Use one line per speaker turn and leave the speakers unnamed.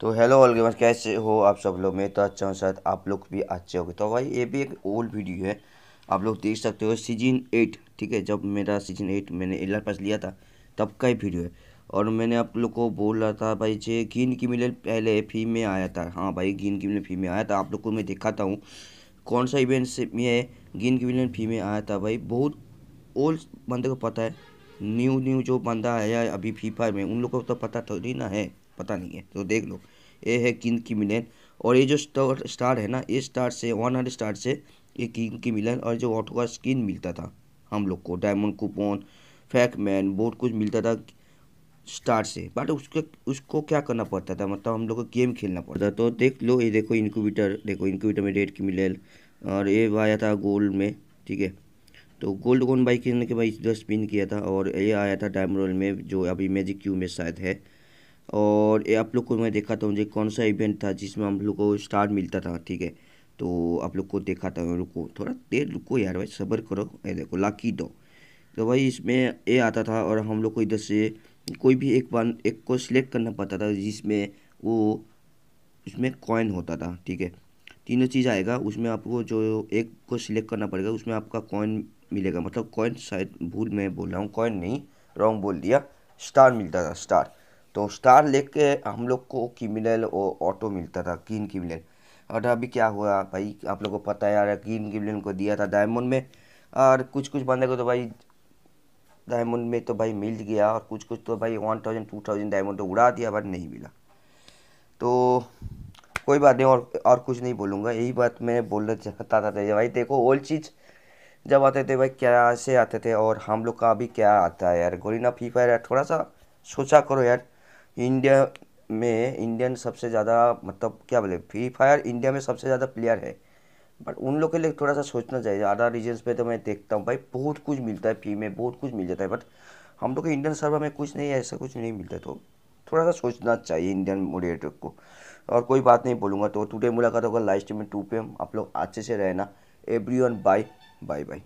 तो hello all gamer कैसे हो आप सब लोग मैं तो अच्छा हूँ शायद आप लोग भी अच्छे होंगे तो भाई ये भी एक ओल्ड वीडियो है आप लोग देख सकते हो सीजन एट ठीक है जब मेरा सीजन एट मैंने एलर पास लिया था तब का ही वीडियो है और मैंने आप लोग को बोल रहा था भाई जे गिन की मिले पहले फी में आया था हाँ भाई गिन की मिले फी में आया था आप लोग को मैं दिखाता हूँ कौन सा इवेंट में गिन की मिले फी में आया था भाई बहुत ओल्ड बंदे को पता है न्यू न्यू जो बंदा आया है अभी फायर में उन लोगों को तो पता थोड़ी तो ना है पता नहीं है तो देख लो ये है किंग की मिलन और ये जो स्टार स्टार है ना ये स्टार से वन हंड्रेड स्टार से ये किंग की मिलन और जो ऑटो का स्किन मिलता था हम लोग को डायमंड कूपन फैक मैन बहुत कुछ मिलता था स्टार से बट उसके उसको क्या करना पड़ता था मतलब हम लोग को गेम खेलना पड़ता तो देख लो ये देखो इनक्यूबीटर देखो इनक्यूबीटर में रेड की मिलेल और ये आया था गोल्ड में ठीक है तो गोल्ड गोन बाई करने के बाद इधर पिन किया था और ये आया था डायम रोल में जो अभी मैजिक क्यू में शायद है और ये आप लोग को मैं देखा था मुझे कौन सा इवेंट था जिसमें हम लोग को स्टार मिलता था ठीक है तो आप लोग को देखा था रुको थोड़ा देर रुको यार भाई सब्र करो ये देखो लाकी दो तो भाई इसमें ये आता था और हम लोग को इधर से कोई भी एक वन एक को सिलेक्ट करना पड़ता था जिसमें वो उसमें कॉइन होता था ठीक है तीनों चीज़ आएगा उसमें आपको जो एक को सिलेक्ट करना पड़ेगा उसमें आपका कॉइन मिलेगा मतलब कॉइन शायद भूल मैं बोल रहा हूँ कॉइन नहीं रॉन्ग बोल दिया स्टार मिलता था स्टार तो स्टार लेके हम लोग को क्रिमिनल और ऑटो मिलता था किन क्रिमिनल और अभी क्या हुआ भाई आप लोग को पता है यार ग्रीन क्रिमिनल को दिया था डायमंड में और कुछ कुछ बंदे को तो भाई डायमंड में तो भाई मिल गया और कुछ कुछ तो भाई one thousand two thousand diamond तो उड़ा दिया बट नहीं मिला तो कोई बात नहीं और और कुछ नहीं बोलूँगा यही बात मैं बोलना चाहता था भाई देखो ओल्ड चीज़ जब आते थे भाई क्या से आते थे और हम लोग का अभी क्या आता है यार गोरीना फ्री फायर यार थोड़ा सा सोचा करो यार इंडिया में इंडियन सबसे ज़्यादा मतलब क्या बोले फ्री फायर इंडिया में सबसे ज़्यादा प्लेयर है बट उन लोग के लिए थोड़ा सा सोचना चाहिए अदर रीजन्स पे तो मैं देखता हूँ भाई बहुत कुछ मिलता है फी में बहुत कुछ मिल जाता है बट हम लोग के इंडियन सर्वर में कुछ नहीं है ऐसा कुछ नहीं मिलता तो थोड़ा सा सोचना चाहिए इंडियन मोडिएटर को और कोई बात नहीं बोलूँगा तो टुडे मुलाकात होगा स्ट्रीम में टू पे आप लोग अच्छे से रहना everyone bye Bye bye.